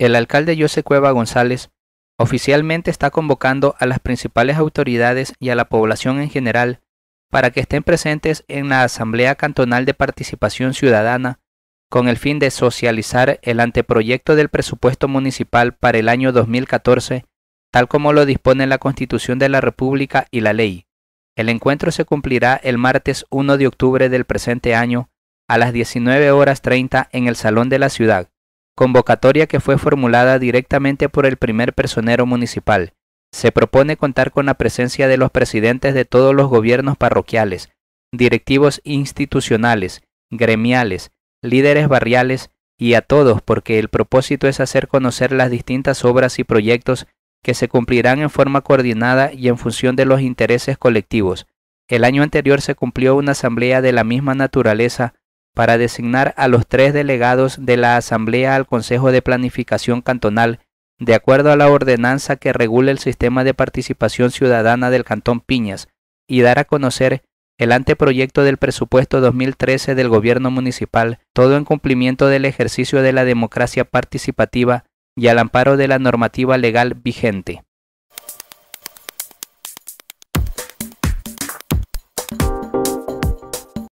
el alcalde José Cueva González oficialmente está convocando a las principales autoridades y a la población en general para que estén presentes en la Asamblea Cantonal de Participación Ciudadana con el fin de socializar el anteproyecto del presupuesto municipal para el año 2014, tal como lo dispone la Constitución de la República y la ley. El encuentro se cumplirá el martes 1 de octubre del presente año a las 19 horas 30 en el Salón de la Ciudad convocatoria que fue formulada directamente por el primer personero municipal. Se propone contar con la presencia de los presidentes de todos los gobiernos parroquiales, directivos institucionales, gremiales, líderes barriales y a todos porque el propósito es hacer conocer las distintas obras y proyectos que se cumplirán en forma coordinada y en función de los intereses colectivos. El año anterior se cumplió una asamblea de la misma naturaleza para designar a los tres delegados de la Asamblea al Consejo de Planificación Cantonal, de acuerdo a la ordenanza que regula el sistema de participación ciudadana del Cantón Piñas, y dar a conocer el anteproyecto del presupuesto 2013 del Gobierno Municipal, todo en cumplimiento del ejercicio de la democracia participativa y al amparo de la normativa legal vigente.